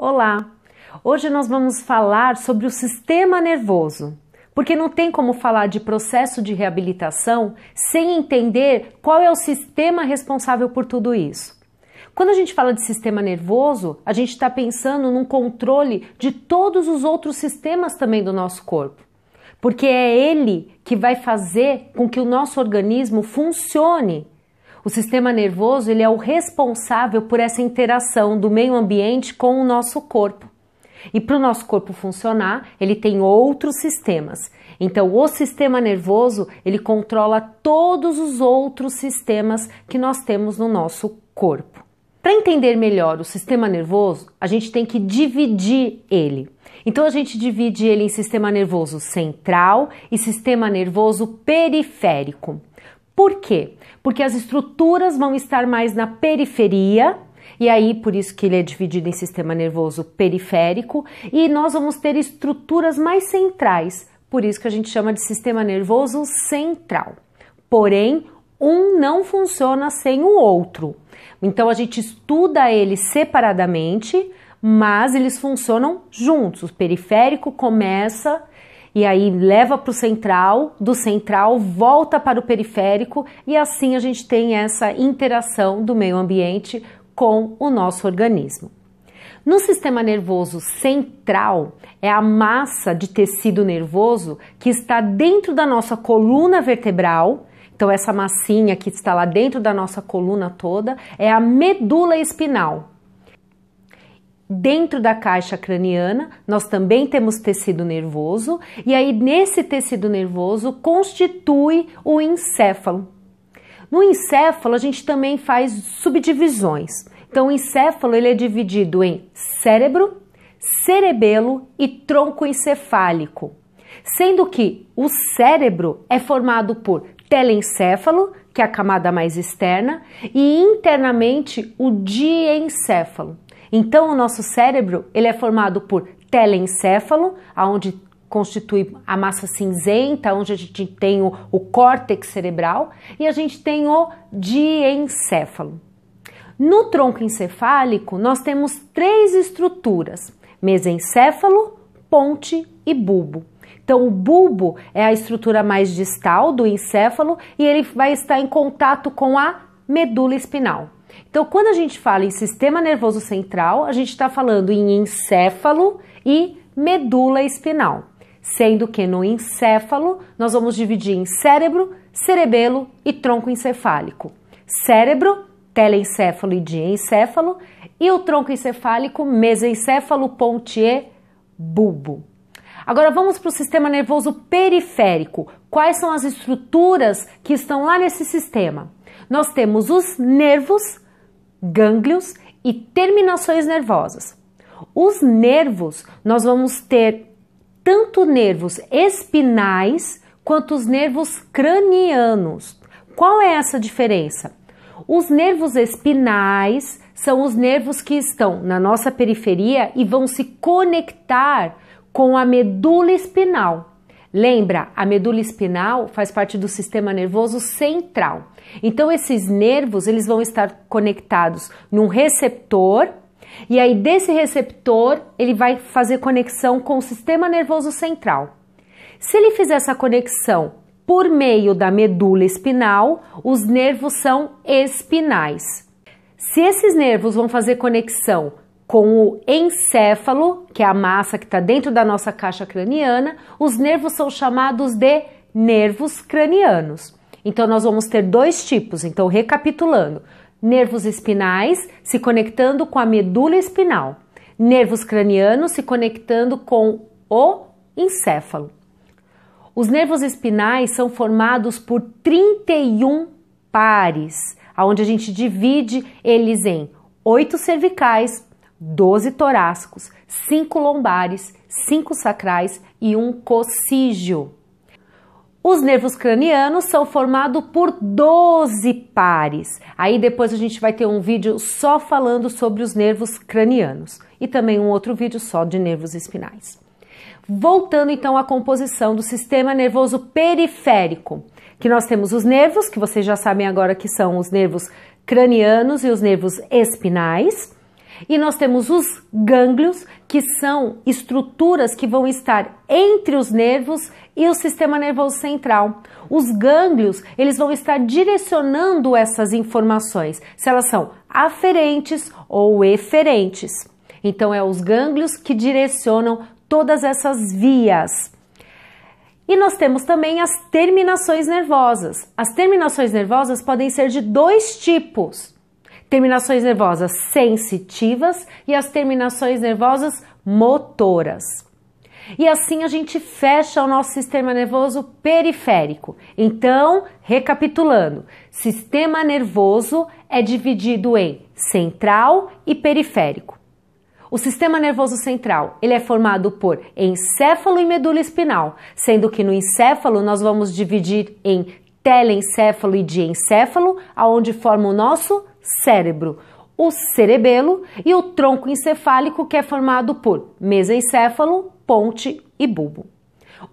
Olá! Hoje nós vamos falar sobre o sistema nervoso, porque não tem como falar de processo de reabilitação sem entender qual é o sistema responsável por tudo isso. Quando a gente fala de sistema nervoso, a gente está pensando num controle de todos os outros sistemas também do nosso corpo porque é ele que vai fazer com que o nosso organismo funcione o sistema nervoso ele é o responsável por essa interação do meio ambiente com o nosso corpo. E para o nosso corpo funcionar, ele tem outros sistemas. Então, o sistema nervoso ele controla todos os outros sistemas que nós temos no nosso corpo. Para entender melhor o sistema nervoso, a gente tem que dividir ele. Então, a gente divide ele em sistema nervoso central e sistema nervoso periférico. Por quê? Porque as estruturas vão estar mais na periferia, e aí por isso que ele é dividido em sistema nervoso periférico, e nós vamos ter estruturas mais centrais, por isso que a gente chama de sistema nervoso central. Porém, um não funciona sem o outro. Então a gente estuda eles separadamente, mas eles funcionam juntos. O periférico começa e aí leva para o central, do central volta para o periférico e assim a gente tem essa interação do meio ambiente com o nosso organismo. No sistema nervoso central, é a massa de tecido nervoso que está dentro da nossa coluna vertebral. Então, essa massinha que está lá dentro da nossa coluna toda é a medula espinal. Dentro da caixa craniana, nós também temos tecido nervoso, e aí nesse tecido nervoso constitui o encéfalo. No encéfalo, a gente também faz subdivisões. Então, o encéfalo ele é dividido em cérebro, cerebelo e tronco encefálico, sendo que o cérebro é formado por telencéfalo, que é a camada mais externa, e internamente o diencéfalo. Então, o nosso cérebro ele é formado por telencéfalo, aonde constitui a massa cinzenta, onde a gente tem o, o córtex cerebral, e a gente tem o diencéfalo. No tronco encefálico, nós temos três estruturas: mesencéfalo, ponte e bulbo. Então, o bulbo é a estrutura mais distal do encéfalo e ele vai estar em contato com a medula espinal. Então, quando a gente fala em sistema nervoso central, a gente está falando em encéfalo e medula espinal, sendo que no encéfalo nós vamos dividir em cérebro, cerebelo e tronco encefálico. Cérebro, telencéfalo e diencéfalo, e o tronco encefálico, mesencéfalo, pontier, bulbo. Agora vamos para o sistema nervoso periférico. Quais são as estruturas que estão lá nesse sistema? Nós temos os nervos, gânglios e terminações nervosas. Os nervos, nós vamos ter tanto nervos espinais quanto os nervos cranianos. Qual é essa diferença? Os nervos espinais são os nervos que estão na nossa periferia e vão se conectar com a medula espinal. Lembra, a medula espinal faz parte do sistema nervoso central. Então esses nervos, eles vão estar conectados num receptor e aí desse receptor, ele vai fazer conexão com o sistema nervoso central. Se ele fizer essa conexão por meio da medula espinal, os nervos são espinais. Se esses nervos vão fazer conexão com o encéfalo, que é a massa que está dentro da nossa caixa craniana, os nervos são chamados de nervos cranianos. Então, nós vamos ter dois tipos. Então, recapitulando: nervos espinais se conectando com a medula espinal, nervos cranianos se conectando com o encéfalo. Os nervos espinais são formados por 31 pares, onde a gente divide eles em oito cervicais, 12 torácicos, 5 lombares, 5 sacrais e um cocígio. Os nervos cranianos são formados por 12 pares. Aí depois a gente vai ter um vídeo só falando sobre os nervos cranianos e também um outro vídeo só de nervos espinais. Voltando então à composição do sistema nervoso periférico, que nós temos os nervos, que vocês já sabem agora que são os nervos cranianos e os nervos espinais. E nós temos os gânglios, que são estruturas que vão estar entre os nervos e o sistema nervoso central. Os gânglios, eles vão estar direcionando essas informações, se elas são aferentes ou eferentes. Então é os gânglios que direcionam todas essas vias. E nós temos também as terminações nervosas. As terminações nervosas podem ser de dois tipos terminações nervosas sensitivas e as terminações nervosas motoras. E assim a gente fecha o nosso sistema nervoso periférico. Então, recapitulando: sistema nervoso é dividido em central e periférico. O sistema nervoso central, ele é formado por encéfalo e medula espinal, sendo que no encéfalo nós vamos dividir em telencéfalo e diencéfalo, aonde forma o nosso cérebro, o cerebelo e o tronco encefálico, que é formado por mesencéfalo, ponte e bulbo.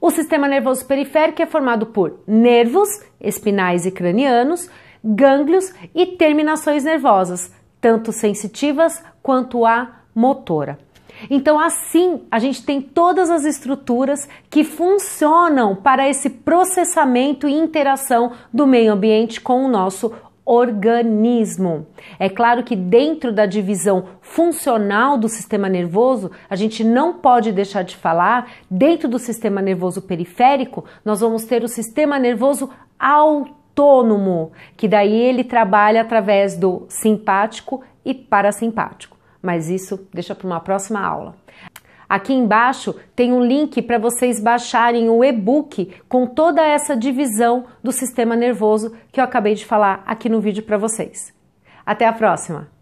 O sistema nervoso periférico é formado por nervos espinais e cranianos, gânglios e terminações nervosas, tanto sensitivas quanto a motora. Então, assim, a gente tem todas as estruturas que funcionam para esse processamento e interação do meio ambiente com o nosso organismo. É claro que dentro da divisão funcional do sistema nervoso, a gente não pode deixar de falar, dentro do sistema nervoso periférico, nós vamos ter o sistema nervoso autônomo, que daí ele trabalha através do simpático e parasimpático. Mas isso deixa para uma próxima aula. Aqui embaixo tem um link para vocês baixarem o e-book com toda essa divisão do sistema nervoso que eu acabei de falar aqui no vídeo para vocês. Até a próxima!